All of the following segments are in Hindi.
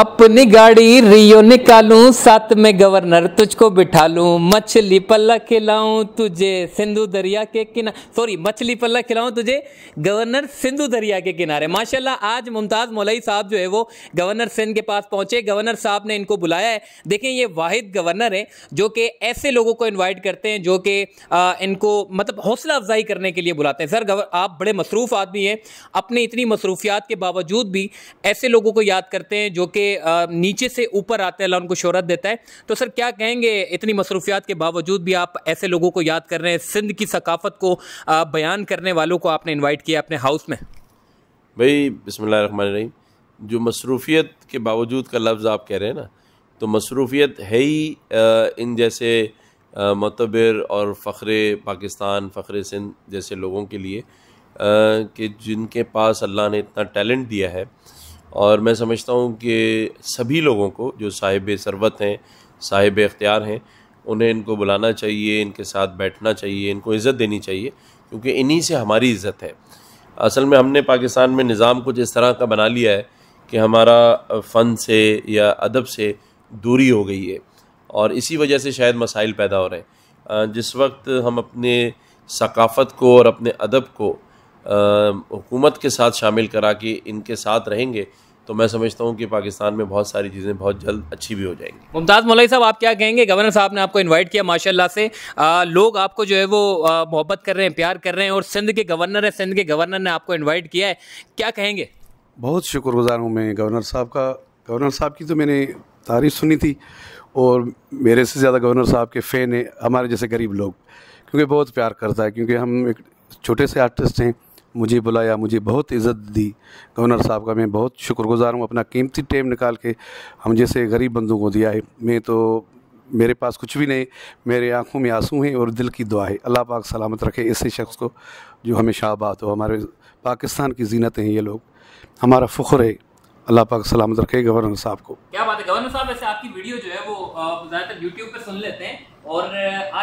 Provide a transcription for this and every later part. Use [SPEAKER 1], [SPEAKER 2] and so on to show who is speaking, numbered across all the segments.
[SPEAKER 1] अपनी गाड़ी रियो निकालू साथ में गवर्नर तुझको बिठा लू मछली पल्ला खिलाऊ तुझे सिंधु दरिया के किनारे सॉरी मछली पल्ला खिलाऊ तुझे गवर्नर सिंधु दरिया के किनारे माशाल्लाह आज मुमताज़ मोलई साहब जो है वो गवर्नर सिंध के पास पहुंचे गवर्नर साहब ने इनको बुलाया है देखें ये वाहिद गवर्नर है जो कि ऐसे लोगों को इन्वाइट करते हैं जो कि इनको मतलब हौसला अफजाई करने के लिए बुलाते हैं सर आप बड़े मसरूफ़ आदमी हैं अपनी इतनी मसरूफियात के बावजूद भी ऐसे लोगों को याद करते हैं जो कि के नीचे से ऊपर आते अल्लाह उनको शहरत देता है तो सर क्या कहेंगे इतनी मसरूफियात के बावजूद भी आप ऐसे लोगों को याद कर रहे हैं सिंध की सकाफत को बयान करने वालों को आपने इन्वाइट किया अपने हाउस में
[SPEAKER 2] भाई रही जो मसरूफियत के बावजूद का लफ्ज़ आप कह रहे हैं ना तो मसरूफियत है ही इन जैसे मतबर और फ़ख्र पाकिस्तान फ़ख्र सिंध जैसे लोगों के लिए कि जिनके पास अल्लाह ने इतना टैलेंट दिया है और मैं समझता हूँ कि सभी लोगों को जो साहिब सरबत हैं साहिब अख्तियार हैं उन्हें इनको बुलाना चाहिए इनके साथ बैठना चाहिए इनको इज़्ज़त देनी चाहिए क्योंकि इन्हीं से हमारी इज़्ज़त है असल में हमने पाकिस्तान में निज़ाम कुछ इस तरह का बना लिया है कि हमारा फ़न से या अदब से दूरी हो गई है और इसी वजह से शायद मसाइल पैदा हो रहे हैं जिस वक्त हम अपने सकाफ़त को और अपने अदब को हुकूमत के साथ शामिल करा के इनके साथ रहेंगे तो मैं समझता हूँ कि पाकिस्तान में बहुत सारी चीज़ें बहुत जल्द अच्छी भी हो जाएंगी
[SPEAKER 1] मुमताज़ मलई साहब आप क्या कहेंगे गवर्नर साहब ने आपको इनवाइट किया माशाल्लाह से आ, लोग आपको जो है वो मोहब्बत कर रहे हैं प्यार कर रहे हैं और सिंध के गवर्नर है सिंध के गवर्नर ने आपको इन्वाइट किया है क्या कहेंगे
[SPEAKER 3] बहुत शुक्रगुजार हूँ मैं गवर्नर साहब का गवर्नर साहब की तो मैंने तारीफ सुनी थी और मेरे से ज़्यादा गवर्नर साहब के फ़ैन हैं हमारे जैसे गरीब लोग क्योंकि बहुत प्यार करता है क्योंकि हम एक छोटे से आर्टिस्ट हैं मुझे बुलाया मुझे बहुत इज़्ज़त दी गवर्नर साहब का मैं बहुत शुक्रगुजार हूँ अपना कीमती टाइम निकाल के हम जैसे गरीब बंदों को दिया है मैं तो मेरे पास कुछ भी नहीं मेरे आंखों में आंसू हैं और दिल की दुआ है अल्लाह पाक सलामत रखे ऐसे शख्स को जो हमेशा आबाद हो हमारे पाकिस्तान की जीनत हैं ये लोग हमारा फ़ख्र है अल्लाह पाक सलामत रखे गवर्नर साहब
[SPEAKER 1] को क्या बात है गवर्नर साहब वैसे आपकी वीडियो जो है वो ज़्यादातर यूट्यूब पर सुन लेते हैं और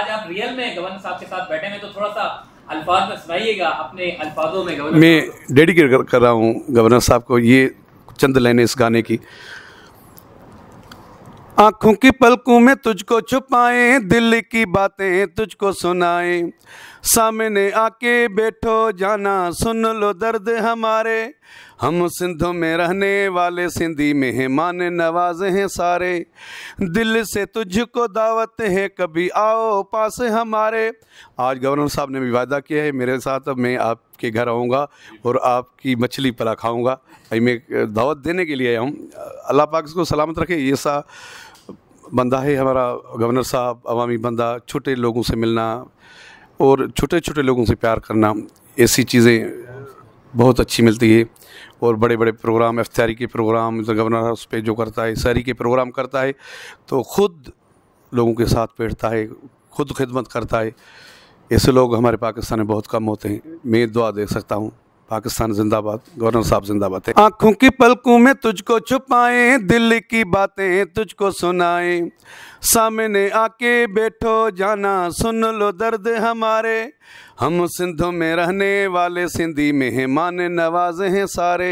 [SPEAKER 1] आज आप रियल में गवर्नर साहब के साथ बैठे हैं तो थोड़ा सा अल्फाज में सुनाइएगा अपने अल्फाजों में
[SPEAKER 3] मैं डेडिकेट कर, कर रहा हूँ गवर्नर साहब को ये चंद लाइने इस गाने की आंखों की पलकों में तुझको छुपाए दिल की बातें तुझको सुनाए सामने आके बैठो जाना सुन लो दर्द हमारे हम सिंध में रहने वाले सिंधी मेहमान नवाज हैं सारे दिल से तुझको दावत है कभी आओ पास हमारे आज गवर्नर साहब ने भी वादा किया है मेरे साथ अब मैं आपके घर आऊँगा और आपकी मछली पला खाऊँगा भाई मैं दावत देने के लिए आया हूँ अल्लाह पाक इसको सलामत रखे ये सा बंदा है हमारा गवर्नर साहब अवामी बंदा छोटे लोगों से मिलना और छोटे छोटे लोगों से प्यार करना ऐसी चीज़ें बहुत अच्छी मिलती है और बड़े बड़े प्रोग्राम अफ्तारी के प्रोग्राम गवर्नर हाउस पे जो करता है शहरी के प्रोग्राम करता है तो ख़ुद लोगों के साथ बैठता है खुद खिदमत करता है ऐसे लोग हमारे पाकिस्तान में बहुत कम होते हैं मैं दुआ दे सकता हूँ पाकिस्तान जिंदाबाद गवर्नर साहब जिंदाबाद आंखों की पलकों में तुझको छुपाए दिल की बातें तुझको सुनाए सामने आके बैठो जाना सुन लो दर्द हमारे हम सिंधु में रहने वाले सिंधी मेहमान नवाज हैं सारे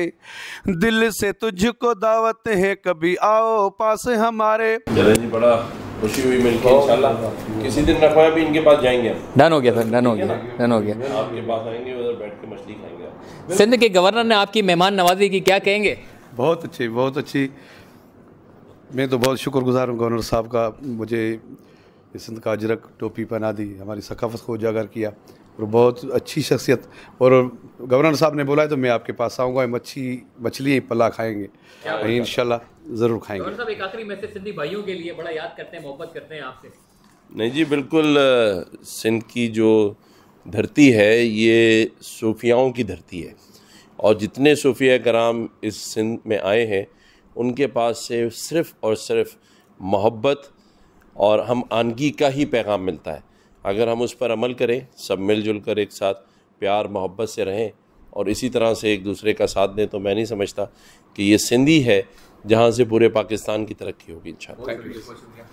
[SPEAKER 3] दिल से तुझको दावत है कभी आओ पास हमारे बड़ा खुशी हुई मिलकर इंशाल्लाह किसी दिन
[SPEAKER 2] रखवाया भी इनके पास जाएंगे
[SPEAKER 1] डन हो गया सर डन हो गया डन हो गया
[SPEAKER 2] आपके पास आएंगे उधर बैठ के मछली खाएंगे
[SPEAKER 1] सिंध के गवर्नर ने आपकी मेहमान नवाजी की क्या कहेंगे बहुत अच्छी बहुत अच्छी
[SPEAKER 3] मैं तो बहुत शुक्रगुजार हूँ गवर्नर साहब का मुझे सिंध का अजरक टोपी पहना दी हमारी सकाफत को उजागर किया और बहुत अच्छी शख्सियत और गवर्नर साहब ने बोला है तो मैं आपके पास आऊँगा मच्छी मछली पला खाएँगे इन ज़रूर खाएंगे
[SPEAKER 1] साहब एक आखिरी मैसेज सिंधी भाइयों के लिए बड़ा याद करते हैं मोहब्बत करते हैं आपसे
[SPEAKER 3] नहीं जी बिल्कुल
[SPEAKER 2] सिंध की जो धरती है ये सूफियाओं की धरती है और जितने सूफिया कराम इस सिंध में आए हैं उनके पास से सिर्फ़ और सिर्फ मोहब्बत और हम आनगी का ही पैगाम मिलता है अगर हम उस पर अमल करें सब मिलजुल कर एक साथ प्यार मोहब्बत से रहें और इसी तरह से एक दूसरे का साथ दें तो मैं नहीं समझता कि ये सिंधी है जहाँ से पूरे पाकिस्तान की तरक्की होगी इन